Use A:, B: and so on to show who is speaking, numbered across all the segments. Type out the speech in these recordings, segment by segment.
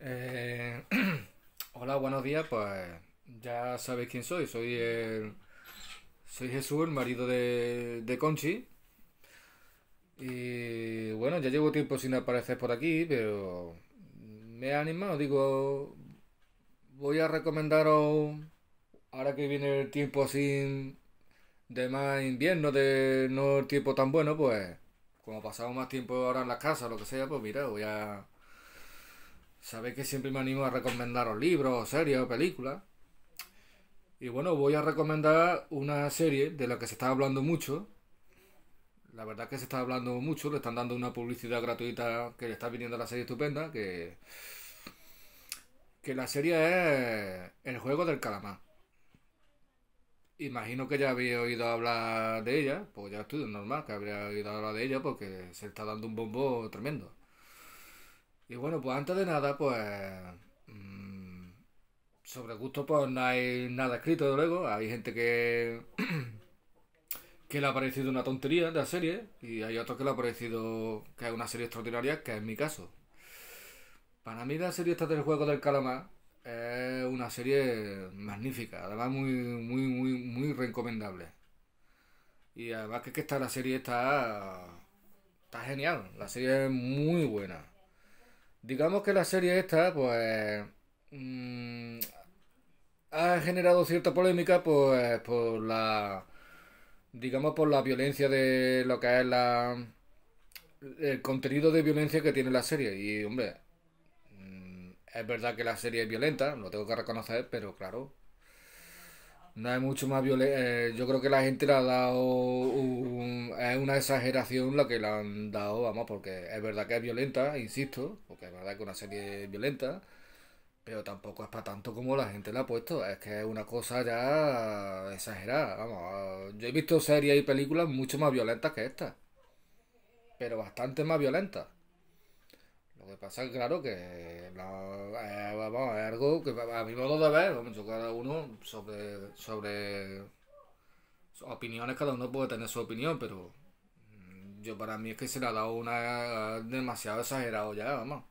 A: Eh, hola, buenos días. Pues ya sabéis quién soy. Soy el, soy Jesús, el marido de, de Conchi. Y bueno, ya llevo tiempo sin aparecer por aquí, pero me he animado. Digo, voy a recomendaros, ahora que viene el tiempo sin de más invierno, de no el tiempo tan bueno, pues como pasamos más tiempo ahora en las casas, lo que sea, pues mira, voy a Sabéis que siempre me animo a recomendaros libros, series o películas. Y bueno, voy a recomendar una serie de la que se está hablando mucho. La verdad es que se está hablando mucho, le están dando una publicidad gratuita que le está viniendo a la serie estupenda, que, que la serie es El juego del calamar. Imagino que ya había oído hablar de ella, pues ya estoy normal que habría oído hablar de ella porque se está dando un bombo tremendo. Y bueno, pues antes de nada, pues... Mm, sobre gusto, pues no hay nada escrito, de luego. Hay gente que... que le ha parecido una tontería de la serie y hay otro que le ha parecido que es una serie extraordinaria, que es mi caso. Para mí la serie esta del juego del calamar es una serie magnífica, además muy, muy, muy, muy recomendable. Y además que, que esta la serie está, está genial, la serie es muy buena. Digamos que la serie esta, pues. Mm, ha generado cierta polémica, pues, por la. Digamos, por la violencia de lo que es la. El contenido de violencia que tiene la serie. Y, hombre. Mm, es verdad que la serie es violenta, lo tengo que reconocer, pero claro, no hay mucho más violencia. Eh, yo creo que la gente le ha dado. es una exageración la que le han dado, vamos, porque es verdad que es violenta, insisto, porque es verdad que una serie es violenta, pero tampoco es para tanto como la gente la ha puesto. Es que es una cosa ya exagerada, vamos. Yo he visto series y películas mucho más violentas que esta, pero bastante más violentas que pasa es que, claro, que eh, es algo que a mi modo de ver, vamos, cada uno sobre, sobre opiniones, cada uno puede tener su opinión, pero yo para mí es que se le ha dado una demasiado exagerado ya, vamos.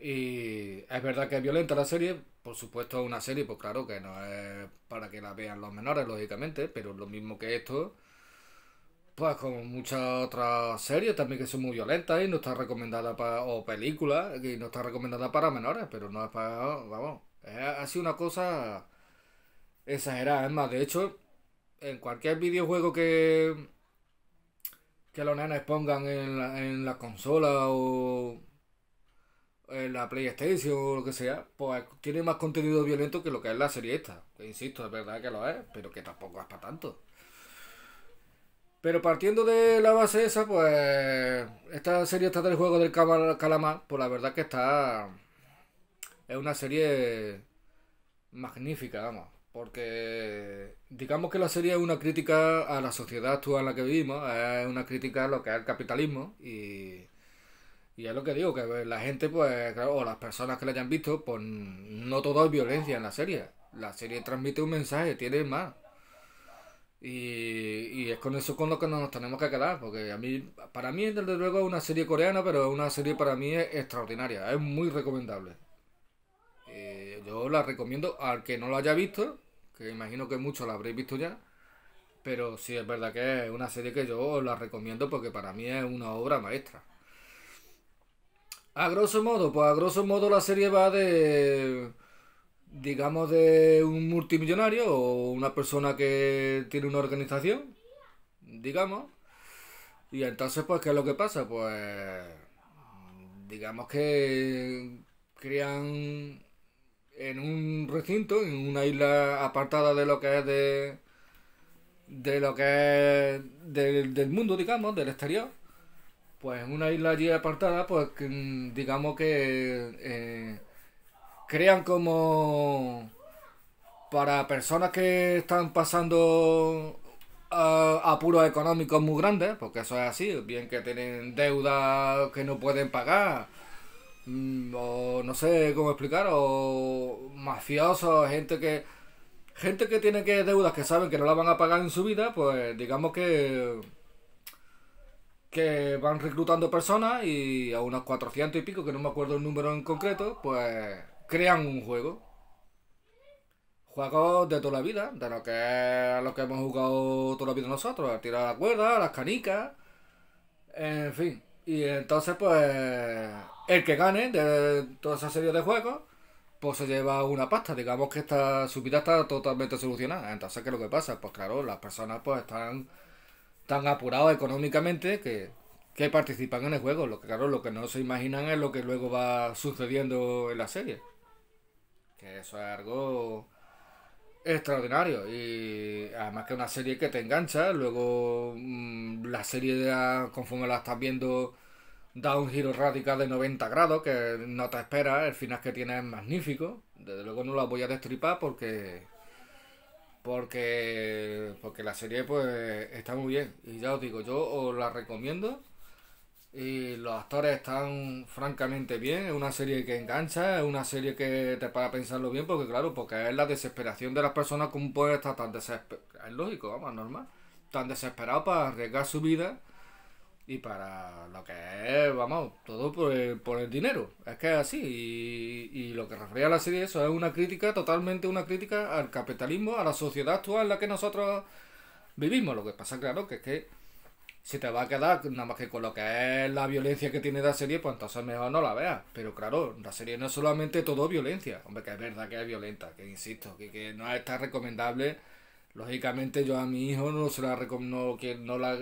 A: Y es verdad que es violenta la serie, por supuesto es una serie, pues claro que no es para que la vean los menores, lógicamente, pero lo mismo que esto, pues como muchas otras series también que son muy violentas y no está recomendada para. o películas que no está recomendada para menores, pero no es para. vamos. ha sido una cosa exagerada. Es más, de hecho, en cualquier videojuego que. que los nenes pongan en la, en la consola o. en la PlayStation o lo que sea, pues tiene más contenido violento que lo que es la serie esta. insisto, es verdad que lo es, pero que tampoco es para tanto. Pero partiendo de la base esa, pues esta serie está del juego del calamar, pues la verdad que está... Es una serie magnífica, vamos. Porque digamos que la serie es una crítica a la sociedad actual en la que vivimos, es una crítica a lo que es el capitalismo y, y es lo que digo, que la gente, pues, o las personas que la hayan visto, pues no todo es violencia en la serie. La serie transmite un mensaje, tiene más. Y, y, es con eso con lo que nos tenemos que quedar, porque a mí, para mí, desde luego, es una serie coreana, pero es una serie para mí es extraordinaria, es muy recomendable. Eh, yo la recomiendo al que no lo haya visto, que imagino que muchos la habréis visto ya, pero sí es verdad que es una serie que yo la recomiendo porque para mí es una obra maestra. A grosso modo, pues a grosso modo la serie va de digamos, de un multimillonario o una persona que tiene una organización, digamos. Y entonces, pues, ¿qué es lo que pasa? Pues, digamos que crean en un recinto, en una isla apartada de lo que es de, de lo que es del, mundo, digamos, del exterior. Pues en una isla allí apartada, pues, digamos que... Eh, crean como para personas que están pasando apuros económicos muy grandes, porque eso es así, bien que tienen deudas que no pueden pagar, mm, o no sé cómo explicar, o mafiosos, gente que gente que tiene que deudas que saben que no la van a pagar en su vida, pues digamos que que van reclutando personas y a unos 400 y pico, que no me acuerdo el número en concreto, pues crean un juego. Juegos de toda la vida, de lo que, lo que hemos jugado toda la vida nosotros, a tirar la cuerda, las canicas, en fin. Y entonces, pues, el que gane de toda esa serie de juegos, pues se lleva una pasta. Digamos que esta vida está totalmente solucionada. Entonces, ¿qué lo que pasa? Pues claro, las personas pues están tan apuradas económicamente que, que participan en el juego. Lo que, claro, lo que no se imaginan es lo que luego va sucediendo en la serie eso es algo extraordinario y además que una serie que te engancha luego mm, la serie de, conforme la estás viendo da un giro radical de 90 grados que no te espera el final que tiene es magnífico desde luego no la voy a destripar porque porque porque la serie pues está muy bien y ya os digo yo os la recomiendo y los actores están francamente bien, es una serie que engancha, es una serie que te para pensarlo bien, porque claro, porque es la desesperación de las personas como pueden estar tan desesperado es lógico, vamos, normal, tan desesperado para arriesgar su vida y para lo que es, vamos, todo por el, dinero, es que es así, y, y lo que refería la serie eso es una crítica, totalmente una crítica al capitalismo, a la sociedad actual en la que nosotros vivimos, lo que pasa claro que es que si te va a quedar nada más que con lo que es la violencia que tiene la serie, pues entonces mejor no la veas. Pero claro, la serie no es solamente todo violencia. Hombre, que es verdad que es violenta, que insisto, que, que no está recomendable. Lógicamente yo a mi hijo no se la no, que no la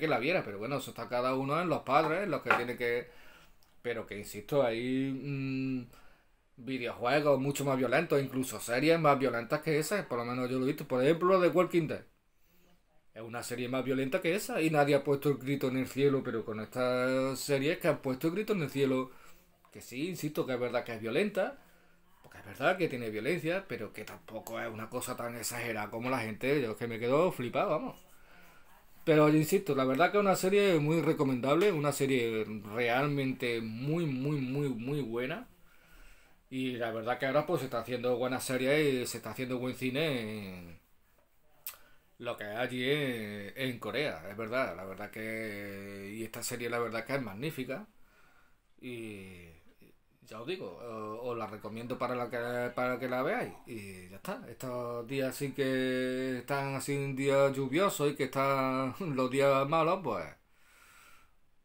A: que la viera, pero bueno, eso está cada uno en los padres, en los que tiene que... Pero que insisto, hay mm, videojuegos mucho más violentos, incluso series más violentas que esas, por lo menos yo lo he visto. Por ejemplo, de Walking Dead es una serie más violenta que esa y nadie ha puesto el grito en el cielo, pero con estas series que han puesto el grito en el cielo, que sí, insisto que es verdad que es violenta, porque es verdad que tiene violencia, pero que tampoco es una cosa tan exagerada como la gente, yo es que me quedo flipado, vamos. Pero insisto, la verdad que es una serie muy recomendable, una serie realmente muy, muy, muy, muy buena. Y la verdad que ahora pues se está haciendo buena serie y se está haciendo buen cine. En lo que hay allí en, en, Corea, es verdad, la verdad que y esta serie la verdad que es magnífica y ya os digo, os la recomiendo para la que, para que la veáis y ya está, estos días así que están así un día lluvioso y que están los días malos, pues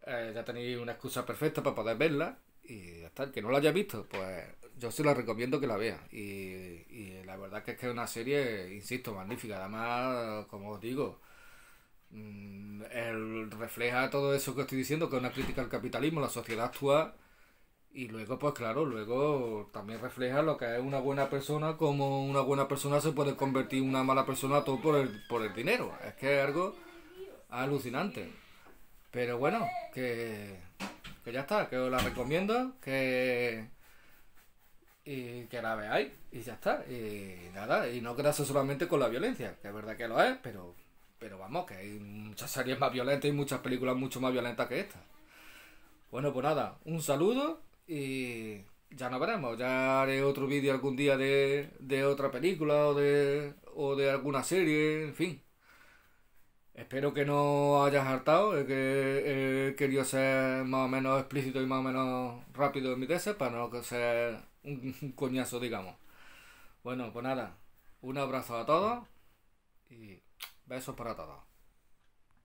A: eh, ya tenéis una excusa perfecta para poder verla y ya el que no la haya visto, pues yo se la recomiendo que la vea. Y, la verdad que es que es una serie, insisto, magnífica. Además, como os digo, mm, refleja todo eso que estoy diciendo, que es una crítica al capitalismo, la sociedad actual. Y luego, pues claro, luego también refleja lo que es una buena persona, como una buena persona se puede convertir en una mala persona todo por el, por el dinero. Es que es algo alucinante. Pero bueno, que, que ya está, que os la recomiendo, que y que la veáis y ya está. Y nada, y no quedarse solamente con la violencia, que es verdad que lo es, pero, pero vamos, que hay muchas series más violentas y muchas películas mucho más violentas que esta. Bueno, pues nada, un saludo y ya nos veremos. Ya haré otro vídeo algún día de, otra película o de, o de alguna serie, en fin. Espero que no hayas hartado, que he querido ser más o menos explícito y más o menos rápido en mi tesis para no ser un coñazo, digamos. Bueno, pues nada, un abrazo a todos y besos para todos.